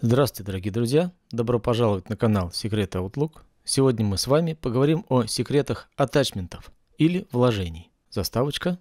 Здравствуйте, дорогие друзья! Добро пожаловать на канал Секрет Outlook. Сегодня мы с вами поговорим о секретах атачментов или вложений. Заставочка.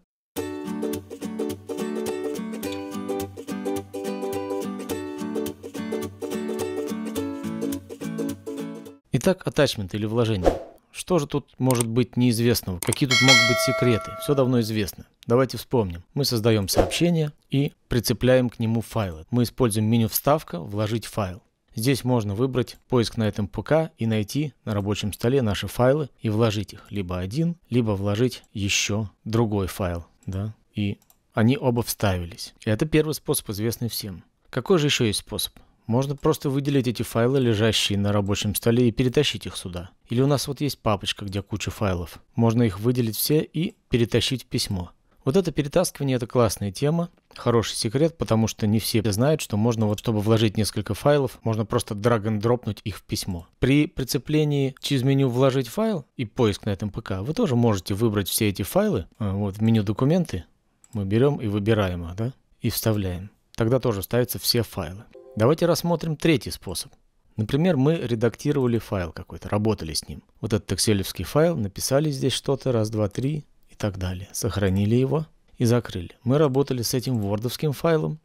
Итак, атачмент или вложение. Что же тут может быть неизвестного? Какие тут могут быть секреты? Все давно известно. Давайте вспомним. Мы создаем сообщение и прицепляем к нему файлы. Мы используем меню «Вставка», «Вложить файл». Здесь можно выбрать поиск на этом ПК и найти на рабочем столе наши файлы и вложить их либо один, либо вложить еще другой файл. Да? И они оба вставились. И это первый способ, известный всем. Какой же еще есть способ? Можно просто выделить эти файлы, лежащие на рабочем столе, и перетащить их сюда. Или у нас вот есть папочка, где куча файлов. Можно их выделить все и перетащить в письмо. Вот это перетаскивание – это классная тема, хороший секрет, потому что не все знают, что можно вот, чтобы вложить несколько файлов, можно просто драг н дропнуть их в письмо. При прицеплении через меню «Вложить файл» и поиск на этом ПК вы тоже можете выбрать все эти файлы. А, вот в меню «Документы» мы берем и выбираем их, да, и вставляем. Тогда тоже ставятся все файлы. Давайте рассмотрим третий способ. Например, мы редактировали файл какой-то, работали с ним. Вот этот экселевский файл, написали здесь что-то, раз, два, три и так далее. Сохранили его и закрыли. Мы работали с этим вордовским файлом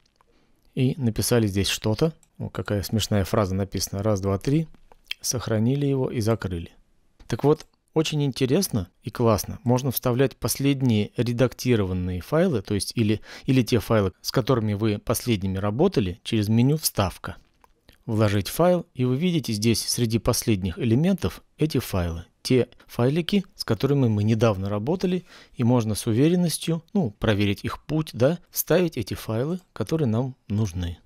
и написали здесь что-то. Какая смешная фраза написана. Раз, два, три. Сохранили его и закрыли. Так вот, очень интересно и классно. Можно вставлять последние редактированные файлы, то есть или, или те файлы, с которыми вы последними работали, через меню «Вставка». Вложить файл, и вы видите здесь среди последних элементов эти файлы. Те файлики, с которыми мы недавно работали, и можно с уверенностью, ну, проверить их путь, да, вставить эти файлы, которые нам нужны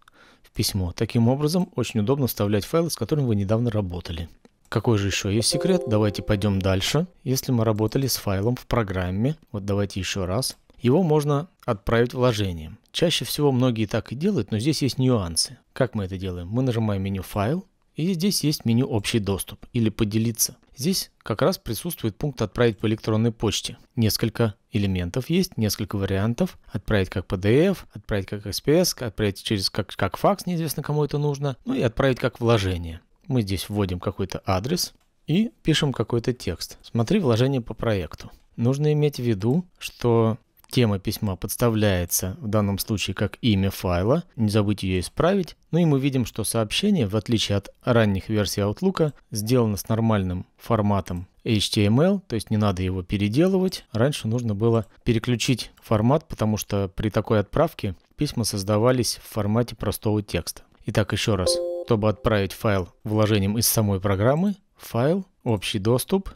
в письмо. Таким образом, очень удобно вставлять файлы, с которыми вы недавно работали. Какой же еще есть секрет? Давайте пойдем дальше. Если мы работали с файлом в программе, вот давайте еще раз. Его можно отправить вложением. Чаще всего многие так и делают, но здесь есть нюансы. Как мы это делаем? Мы нажимаем меню «Файл», и здесь есть меню «Общий доступ» или «Поделиться». Здесь как раз присутствует пункт «Отправить по электронной почте». Несколько элементов есть, несколько вариантов. Отправить как PDF, отправить как SPS, отправить через как, как факс, неизвестно кому это нужно, ну и отправить как вложение. Мы здесь вводим какой-то адрес и пишем какой-то текст. Смотри вложение по проекту. Нужно иметь в виду, что тема письма подставляется в данном случае как имя файла, не забыть ее исправить. Ну и мы видим, что сообщение, в отличие от ранних версий Outlook, сделано с нормальным форматом HTML, то есть не надо его переделывать. Раньше нужно было переключить формат, потому что при такой отправке письма создавались в формате простого текста. Итак, еще раз. Чтобы отправить файл вложением из самой программы, файл, общий доступ,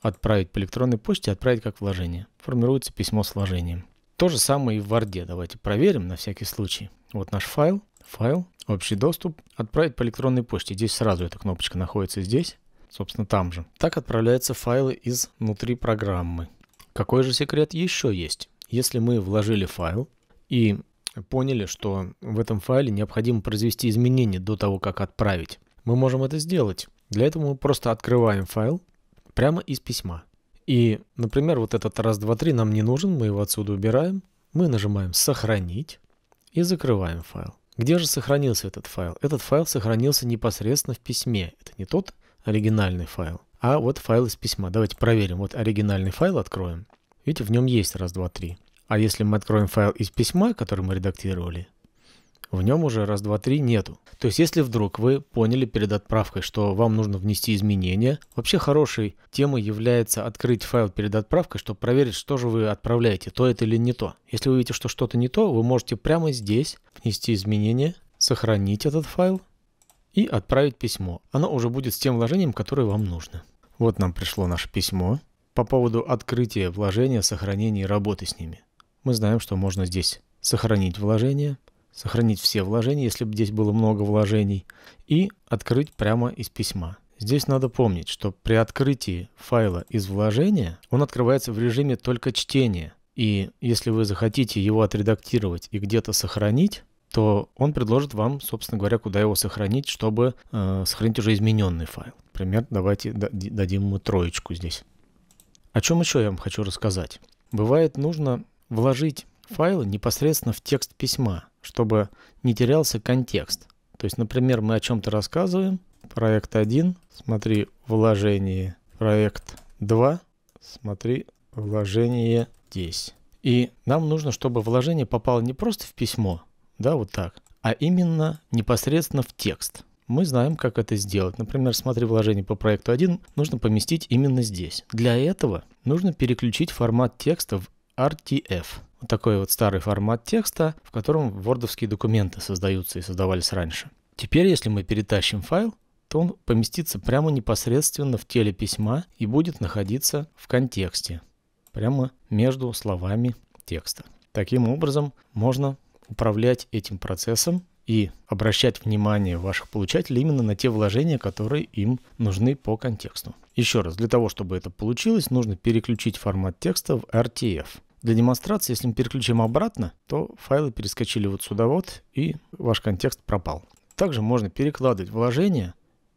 отправить по электронной почте, отправить как вложение. Формируется письмо с вложением. То же самое и в Word. Давайте проверим на всякий случай. Вот наш файл, файл, общий доступ, отправить по электронной почте. Здесь сразу эта кнопочка находится здесь, собственно там же. Так отправляются файлы из внутри программы. Какой же секрет еще есть? Если мы вложили файл и поняли, что в этом файле необходимо произвести изменения до того, как отправить. Мы можем это сделать. Для этого мы просто открываем файл прямо из письма. И, например, вот этот раз, два, три нам не нужен, мы его отсюда убираем. Мы нажимаем «Сохранить» и закрываем файл. Где же сохранился этот файл? Этот файл сохранился непосредственно в письме. Это не тот оригинальный файл, а вот файл из письма. Давайте проверим. Вот оригинальный файл откроем. Видите, в нем есть раз, два, три. А если мы откроем файл из письма, который мы редактировали, в нем уже раз, два, три нету. То есть, если вдруг вы поняли перед отправкой, что вам нужно внести изменения, вообще хорошей темой является открыть файл перед отправкой, чтобы проверить, что же вы отправляете, то это или не то. Если вы видите, что что-то не то, вы можете прямо здесь внести изменения, сохранить этот файл и отправить письмо. Оно уже будет с тем вложением, которое вам нужно. Вот нам пришло наше письмо по поводу открытия вложения, сохранения и работы с ними мы знаем, что можно здесь сохранить вложение, сохранить все вложения, если бы здесь было много вложений, и открыть прямо из письма. Здесь надо помнить, что при открытии файла из вложения он открывается в режиме только чтения. И если вы захотите его отредактировать и где-то сохранить, то он предложит вам, собственно говоря, куда его сохранить, чтобы э, сохранить уже измененный файл. Например, давайте дадим ему троечку здесь. О чем еще я вам хочу рассказать? Бывает нужно вложить файлы непосредственно в текст письма, чтобы не терялся контекст. То есть, например, мы о чем-то рассказываем, проект 1, смотри вложение, проект 2, смотри вложение здесь. И нам нужно, чтобы вложение попало не просто в письмо, да, вот так, а именно непосредственно в текст. Мы знаем, как это сделать. Например, смотри вложение по проекту 1, нужно поместить именно здесь. Для этого нужно переключить формат текста в RTF. Вот такой вот старый формат текста, в котором вордовские документы создаются и создавались раньше. Теперь, если мы перетащим файл, то он поместится прямо непосредственно в теле письма и будет находиться в контексте, прямо между словами текста. Таким образом, можно управлять этим процессом и обращать внимание ваших получателей именно на те вложения, которые им нужны по контексту. Еще раз, для того, чтобы это получилось, нужно переключить формат текста в RTF. Для демонстрации, если мы переключим обратно, то файлы перескочили вот сюда вот, и ваш контекст пропал. Также можно перекладывать вложения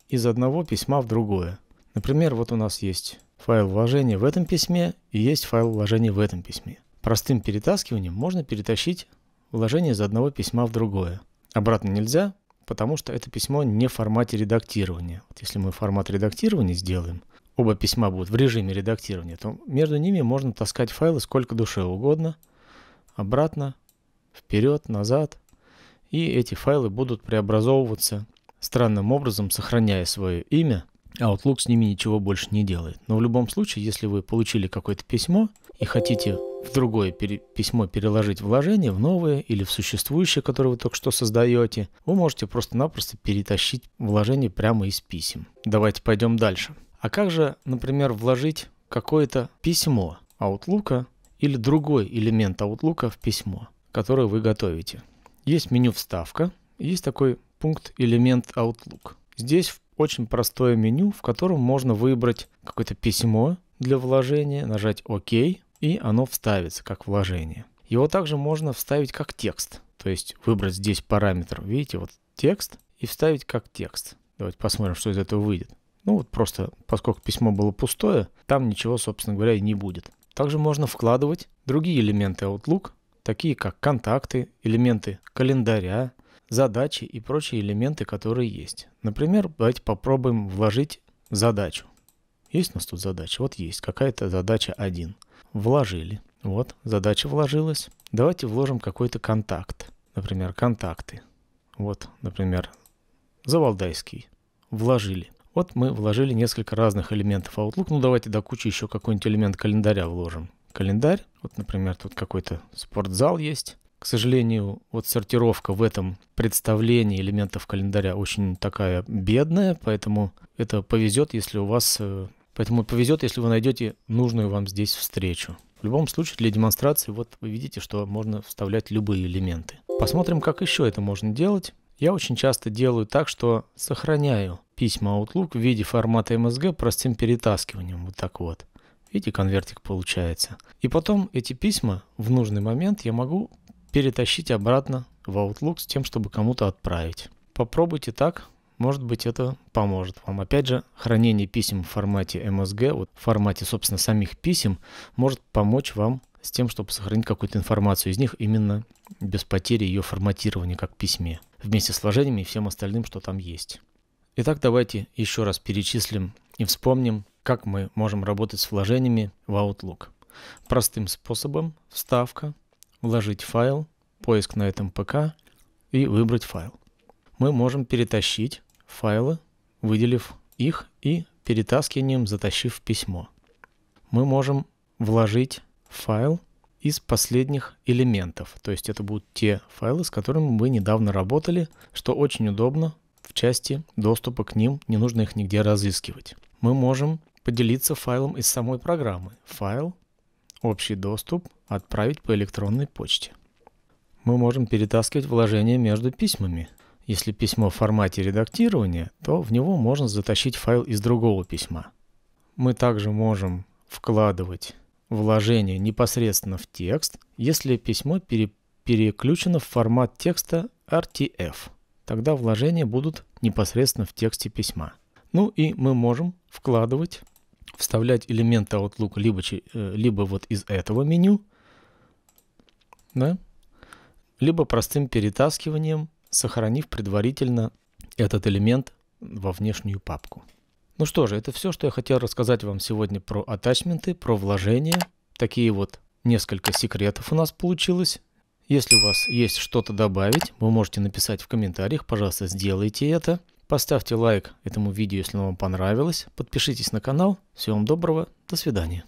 из одного письма в другое. Например, вот у нас есть файл вложения в этом письме и есть файл вложения в этом письме. Простым перетаскиванием можно перетащить вложение из одного письма в другое. Обратно нельзя, потому что это письмо не в формате редактирования. Вот если мы формат редактирования сделаем, оба письма будут в режиме редактирования, то между ними можно таскать файлы сколько душе угодно, обратно, вперед, назад, и эти файлы будут преобразовываться странным образом, сохраняя свое имя, А Outlook с ними ничего больше не делает. Но в любом случае, если вы получили какое-то письмо и хотите в другое пере письмо переложить вложение, в новое или в существующее, которое вы только что создаете, вы можете просто-напросто перетащить вложение прямо из писем. Давайте пойдем дальше. А как же, например, вложить какое-то письмо Outlook или другой элемент Outlook в письмо, которое вы готовите? Есть меню «Вставка», есть такой пункт «Элемент Outlook». Здесь очень простое меню, в котором можно выбрать какое-то письмо для вложения, нажать «Ок», и оно вставится как вложение. Его также можно вставить как текст, то есть выбрать здесь параметр, видите, вот текст, и вставить как текст. Давайте посмотрим, что из этого выйдет. Ну вот просто, поскольку письмо было пустое, там ничего, собственно говоря, и не будет. Также можно вкладывать другие элементы Outlook, такие как контакты, элементы календаря, задачи и прочие элементы, которые есть. Например, давайте попробуем вложить задачу. Есть у нас тут задача? Вот есть. Какая-то задача 1. Вложили. Вот, задача вложилась. Давайте вложим какой-то контакт. Например, контакты. Вот, например, Завалдайский. Вложили. Вот мы вложили несколько разных элементов Outlook. Ну, давайте до кучи еще какой-нибудь элемент календаря вложим. Календарь. Вот, например, тут какой-то спортзал есть. К сожалению, вот сортировка в этом представлении элементов календаря очень такая бедная, поэтому это повезет, если у вас э, Поэтому повезет, если вы найдете нужную вам здесь встречу. В любом случае, для демонстрации вот вы видите, что можно вставлять любые элементы. Посмотрим, как еще это можно делать. Я очень часто делаю так, что сохраняю письма Outlook в виде формата MSG простым перетаскиванием, вот так вот. Видите, конвертик получается. И потом эти письма в нужный момент я могу перетащить обратно в Outlook с тем, чтобы кому-то отправить. Попробуйте так, может быть, это поможет вам. Опять же, хранение писем в формате MSG, вот в формате, собственно, самих писем, может помочь вам с тем, чтобы сохранить какую-то информацию из них именно без потери ее форматирования как письме, вместе с вложениями и всем остальным, что там есть. Итак, давайте еще раз перечислим и вспомним, как мы можем работать с вложениями в Outlook. Простым способом вставка, вложить файл, поиск на этом ПК и выбрать файл. Мы можем перетащить файлы, выделив их и перетаскиванием затащив в письмо. Мы можем вложить файл из последних элементов. То есть это будут те файлы, с которыми мы недавно работали, что очень удобно в части доступа к ним, не нужно их нигде разыскивать. Мы можем поделиться файлом из самой программы. Файл, общий доступ, отправить по электронной почте. Мы можем перетаскивать вложения между письмами – если письмо в формате редактирования, то в него можно затащить файл из другого письма. Мы также можем вкладывать вложение непосредственно в текст, если письмо пере переключено в формат текста RTF. Тогда вложения будут непосредственно в тексте письма. Ну и мы можем вкладывать, вставлять элементы Outlook либо, э, либо вот из этого меню, да, либо простым перетаскиванием сохранив предварительно этот элемент во внешнюю папку. Ну что же, это все, что я хотел рассказать вам сегодня про атачменты, про вложения. Такие вот несколько секретов у нас получилось. Если у вас есть что-то добавить, вы можете написать в комментариях, пожалуйста, сделайте это. Поставьте лайк этому видео, если оно вам понравилось. Подпишитесь на канал. Всего вам доброго. До свидания.